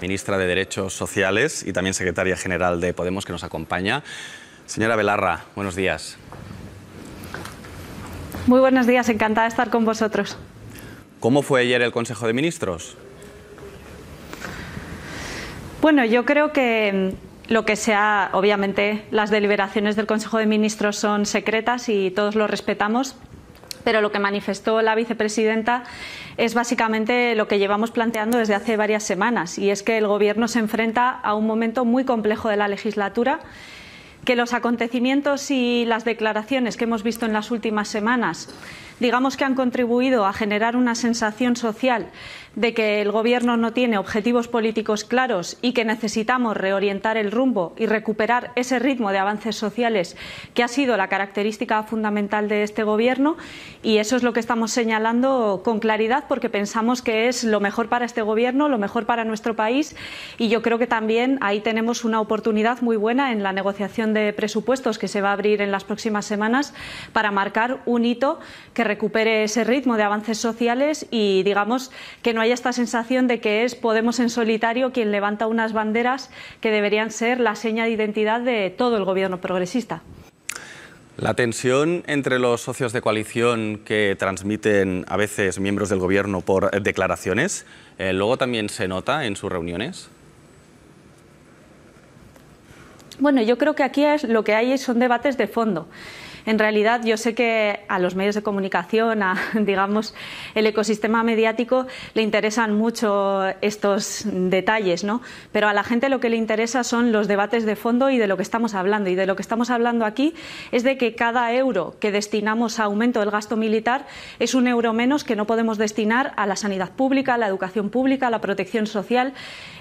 ministra de Derechos Sociales y también secretaria general de Podemos, que nos acompaña. Señora Belarra, buenos días. Muy buenos días, encantada de estar con vosotros. ¿Cómo fue ayer el Consejo de Ministros? Bueno, yo creo que lo que sea, obviamente, las deliberaciones del Consejo de Ministros son secretas y todos lo respetamos pero lo que manifestó la vicepresidenta es básicamente lo que llevamos planteando desde hace varias semanas, y es que el Gobierno se enfrenta a un momento muy complejo de la legislatura que los acontecimientos y las declaraciones que hemos visto en las últimas semanas digamos que han contribuido a generar una sensación social de que el Gobierno no tiene objetivos políticos claros y que necesitamos reorientar el rumbo y recuperar ese ritmo de avances sociales que ha sido la característica fundamental de este Gobierno. Y eso es lo que estamos señalando con claridad porque pensamos que es lo mejor para este Gobierno, lo mejor para nuestro país. Y yo creo que también ahí tenemos una oportunidad muy buena en la negociación de presupuestos que se va a abrir en las próximas semanas para marcar un hito que recupere ese ritmo de avances sociales y digamos que no haya esta sensación de que es Podemos en solitario quien levanta unas banderas que deberían ser la seña de identidad de todo el gobierno progresista. La tensión entre los socios de coalición que transmiten a veces miembros del gobierno por declaraciones, eh, luego también se nota en sus reuniones. Bueno, yo creo que aquí es, lo que hay son debates de fondo. En realidad, yo sé que a los medios de comunicación, a, digamos, el ecosistema mediático, le interesan mucho estos detalles, ¿no? Pero a la gente lo que le interesa son los debates de fondo y de lo que estamos hablando. Y de lo que estamos hablando aquí es de que cada euro que destinamos a aumento del gasto militar es un euro menos que no podemos destinar a la sanidad pública, a la educación pública, a la protección social.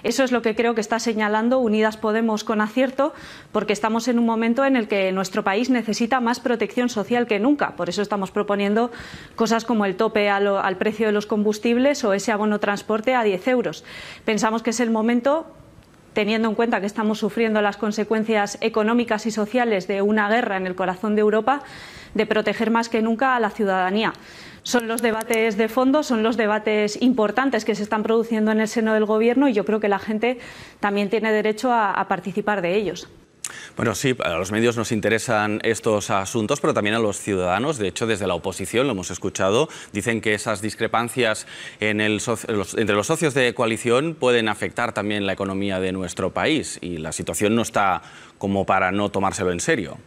Eso es lo que creo que está señalando Unidas Podemos con acierto, porque estamos en un momento en el que nuestro país necesita más protección protección social que nunca. Por eso estamos proponiendo cosas como el tope al precio de los combustibles o ese abono transporte a 10 euros. Pensamos que es el momento teniendo en cuenta que estamos sufriendo las consecuencias económicas y sociales de una guerra en el corazón de Europa, de proteger más que nunca a la ciudadanía. Son los debates de fondo, son los debates importantes que se están produciendo en el seno del Gobierno y yo creo que la gente también tiene derecho a participar de ellos. Bueno, sí, a los medios nos interesan estos asuntos, pero también a los ciudadanos. De hecho, desde la oposición, lo hemos escuchado, dicen que esas discrepancias entre los socios de coalición pueden afectar también la economía de nuestro país y la situación no está como para no tomárselo en serio.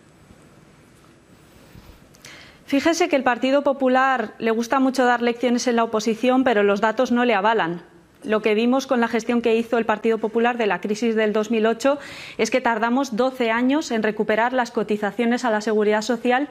Fíjese que el Partido Popular le gusta mucho dar lecciones en la oposición, pero los datos no le avalan lo que vimos con la gestión que hizo el Partido Popular de la crisis del 2008 es que tardamos 12 años en recuperar las cotizaciones a la seguridad social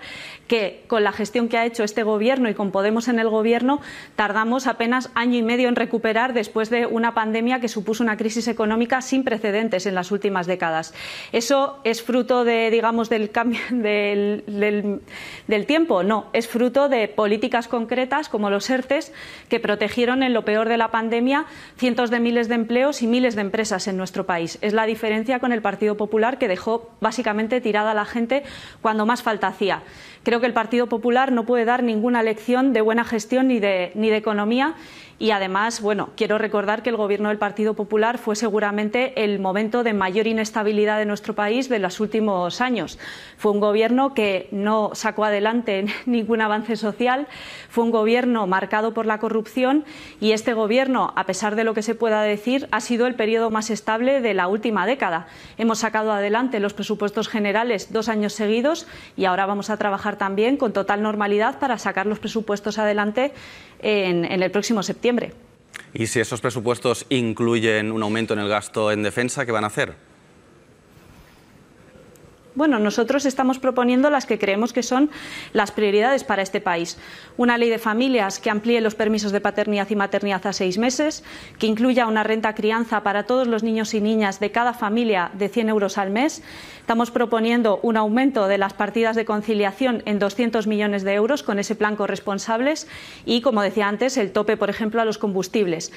que con la gestión que ha hecho este gobierno y con Podemos en el gobierno tardamos apenas año y medio en recuperar después de una pandemia que supuso una crisis económica sin precedentes en las últimas décadas. Eso es fruto de digamos del cambio del, del tiempo, no, es fruto de políticas concretas como los ERTES que protegieron en lo peor de la pandemia cientos de miles de empleos y miles de empresas en nuestro país. Es la diferencia con el Partido Popular que dejó básicamente tirada a la gente cuando más falta hacía. Creo que el Partido Popular no puede dar ninguna lección de buena gestión ni de, ni de economía y además, bueno, quiero recordar que el gobierno del Partido Popular fue seguramente el momento de mayor inestabilidad de nuestro país de los últimos años. Fue un gobierno que no sacó adelante ningún avance social, fue un gobierno marcado por la corrupción y este gobierno, a pesar pesar de lo que se pueda decir, ha sido el periodo más estable de la última década. Hemos sacado adelante los presupuestos generales dos años seguidos y ahora vamos a trabajar también con total normalidad para sacar los presupuestos adelante en, en el próximo septiembre. ¿Y si esos presupuestos incluyen un aumento en el gasto en defensa, qué van a hacer? Bueno, nosotros estamos proponiendo las que creemos que son las prioridades para este país. Una ley de familias que amplíe los permisos de paternidad y maternidad a seis meses, que incluya una renta crianza para todos los niños y niñas de cada familia de 100 euros al mes. Estamos proponiendo un aumento de las partidas de conciliación en 200 millones de euros con ese plan corresponsables y, como decía antes, el tope, por ejemplo, a los combustibles.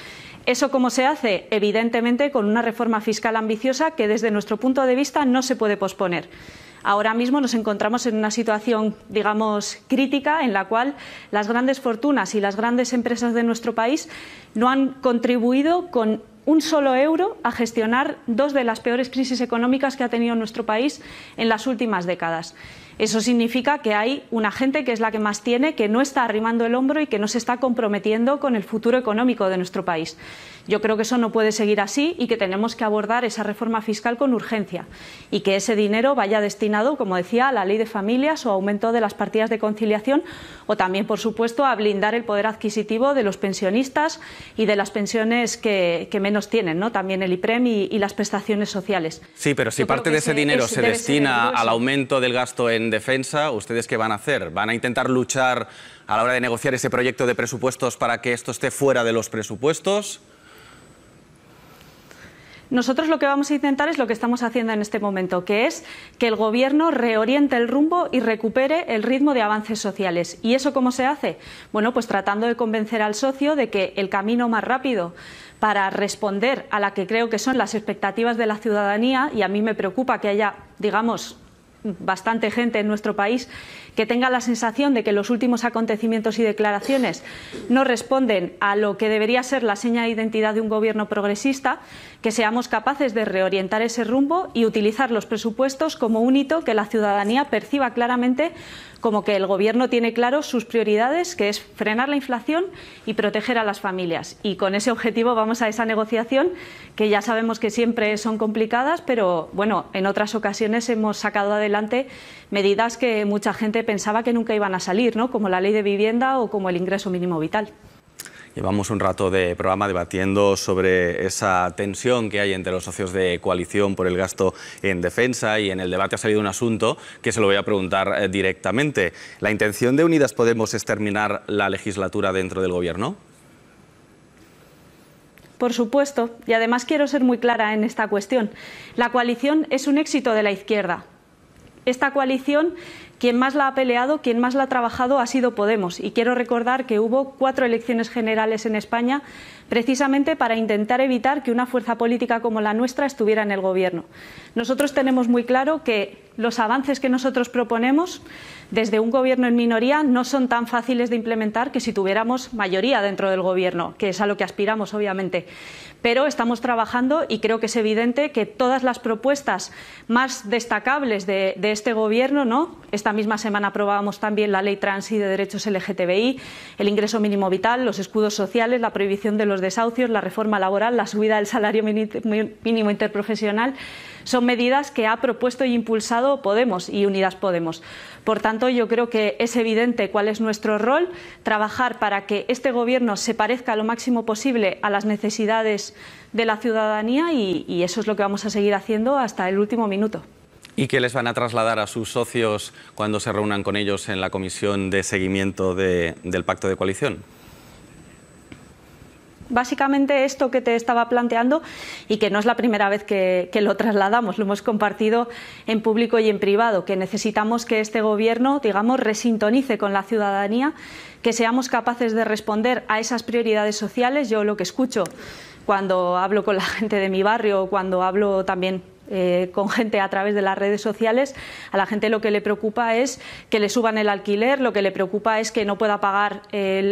¿Eso cómo se hace? Evidentemente con una reforma fiscal ambiciosa que, desde nuestro punto de vista, no se puede posponer. Ahora mismo nos encontramos en una situación, digamos, crítica en la cual las grandes fortunas y las grandes empresas de nuestro país no han contribuido con un solo euro a gestionar dos de las peores crisis económicas que ha tenido nuestro país en las últimas décadas. Eso significa que hay una gente que es la que más tiene, que no está arrimando el hombro y que no se está comprometiendo con el futuro económico de nuestro país. Yo creo que eso no puede seguir así y que tenemos que abordar esa reforma fiscal con urgencia y que ese dinero vaya destinado, como decía, a la ley de familias o aumento de las partidas de conciliación o también, por supuesto, a blindar el poder adquisitivo de los pensionistas y de las pensiones que, menos tienen, ¿no? también el IPREM y, las prestaciones sociales. Sí, pero si parte de ese, dinero se destina al aumento del gasto en en defensa, ¿ustedes qué van a hacer? ¿Van a intentar luchar a la hora de negociar ese proyecto de presupuestos para que esto esté fuera de los presupuestos? Nosotros lo que vamos a intentar es lo que estamos haciendo en este momento, que es que el Gobierno reoriente el rumbo y recupere el ritmo de avances sociales. ¿Y eso cómo se hace? Bueno, pues tratando de convencer al socio de que el camino más rápido para responder a la que creo que son las expectativas de la ciudadanía, y a mí me preocupa que haya, digamos, bastante gente en nuestro país que tenga la sensación de que los últimos acontecimientos y declaraciones no responden a lo que debería ser la seña de identidad de un gobierno progresista, que seamos capaces de reorientar ese rumbo y utilizar los presupuestos como un hito que la ciudadanía perciba claramente como que el Gobierno tiene claro sus prioridades, que es frenar la inflación y proteger a las familias. Y con ese objetivo vamos a esa negociación, que ya sabemos que siempre son complicadas, pero bueno, en otras ocasiones hemos sacado adelante medidas que mucha gente pensaba que nunca iban a salir, ¿no? como la ley de vivienda o como el ingreso mínimo vital. Llevamos un rato de programa debatiendo sobre esa tensión que hay entre los socios de coalición por el gasto en defensa y en el debate ha salido un asunto que se lo voy a preguntar eh, directamente. ¿La intención de Unidas Podemos es terminar la legislatura dentro del Gobierno? Por supuesto, y además quiero ser muy clara en esta cuestión. La coalición es un éxito de la izquierda. Esta coalición quien más la ha peleado, quien más la ha trabajado ha sido Podemos. Y quiero recordar que hubo cuatro elecciones generales en España precisamente para intentar evitar que una fuerza política como la nuestra estuviera en el Gobierno. Nosotros tenemos muy claro que los avances que nosotros proponemos desde un Gobierno en minoría no son tan fáciles de implementar que si tuviéramos mayoría dentro del Gobierno, que es a lo que aspiramos, obviamente. Pero estamos trabajando y creo que es evidente que todas las propuestas más destacables de, de este Gobierno ¿no? están esta misma semana aprobábamos también la ley trans y de derechos LGTBI, el ingreso mínimo vital, los escudos sociales, la prohibición de los desahucios, la reforma laboral, la subida del salario mínimo interprofesional. Son medidas que ha propuesto y impulsado Podemos y Unidas Podemos. Por tanto, yo creo que es evidente cuál es nuestro rol, trabajar para que este Gobierno se parezca lo máximo posible a las necesidades de la ciudadanía y, y eso es lo que vamos a seguir haciendo hasta el último minuto y qué les van a trasladar a sus socios cuando se reúnan con ellos en la comisión de seguimiento del pacto de coalición? Básicamente esto que te estaba planteando y que no es la primera vez que, que, lo trasladamos, lo hemos compartido en público y en privado, que necesitamos que este Gobierno, digamos, resintonice con la ciudadanía, que seamos capaces de responder a esas prioridades sociales. Yo lo que escucho cuando hablo con la gente de mi barrio, cuando hablo también eh, con gente a través de las redes sociales, a la gente lo que le preocupa es que le suban el alquiler, lo que le preocupa es que no pueda pagar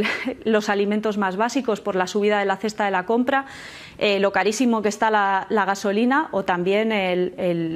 los alimentos más básicos por la subida de la cesta de la compra, eh, lo carísimo que está la, gasolina o también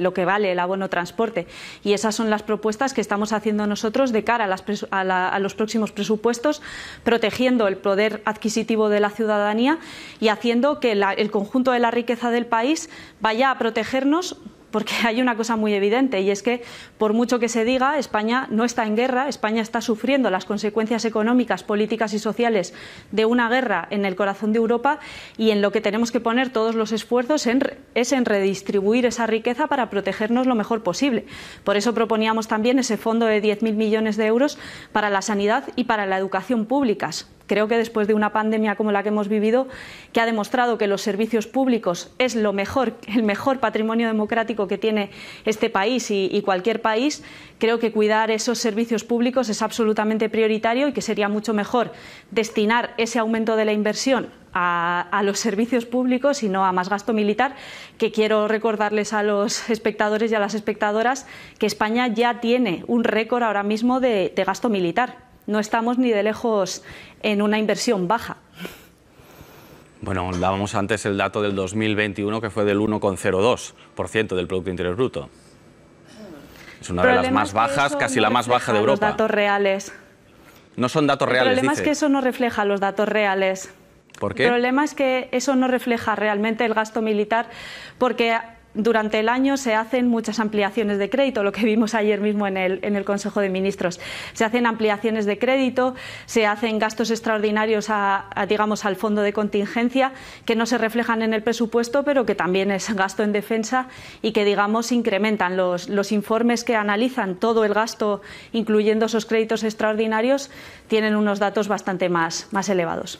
lo que vale el abono transporte. Y esas son las propuestas que estamos haciendo nosotros de cara a, los próximos presupuestos, protegiendo el poder adquisitivo de la ciudadanía y haciendo que el conjunto de la riqueza del país vaya a protegernos porque hay una cosa muy evidente y es que, por mucho que se diga, España no está en guerra, España está sufriendo las consecuencias económicas, políticas y sociales de una guerra en el corazón de Europa y en lo que tenemos que poner todos los esfuerzos es en redistribuir esa riqueza para protegernos lo mejor posible. Por eso proponíamos también ese fondo de 10.000 millones de euros para la sanidad y para la educación públicas, Creo que después de una pandemia como la que hemos vivido, que ha demostrado que los servicios públicos es lo mejor, el mejor patrimonio democrático que tiene este país y, cualquier país, creo que cuidar esos servicios públicos es absolutamente prioritario y que sería mucho mejor destinar ese aumento de la inversión a, los servicios públicos y no a más gasto militar, que quiero recordarles a los espectadores y a las espectadoras que España ya tiene un récord ahora mismo de gasto militar. No estamos ni de lejos en una inversión baja. Bueno, dábamos antes el dato del 2021 que fue del 1,02% del Producto Interior Bruto. Es una de las más bajas, casi la más baja de Europa. Los datos reales. No son datos reales. El problema es que eso no refleja los datos reales. ¿Por qué? El problema es que eso no refleja realmente el gasto militar, porque durante el año se hacen muchas ampliaciones de crédito, lo que vimos ayer mismo en el, Consejo de Ministros. Se hacen ampliaciones de crédito, se hacen gastos extraordinarios a, digamos, al fondo de contingencia que no se reflejan en el presupuesto, pero que también es gasto en defensa y que, digamos, incrementan los, informes que analizan todo el gasto, incluyendo esos créditos extraordinarios, tienen unos datos bastante más elevados.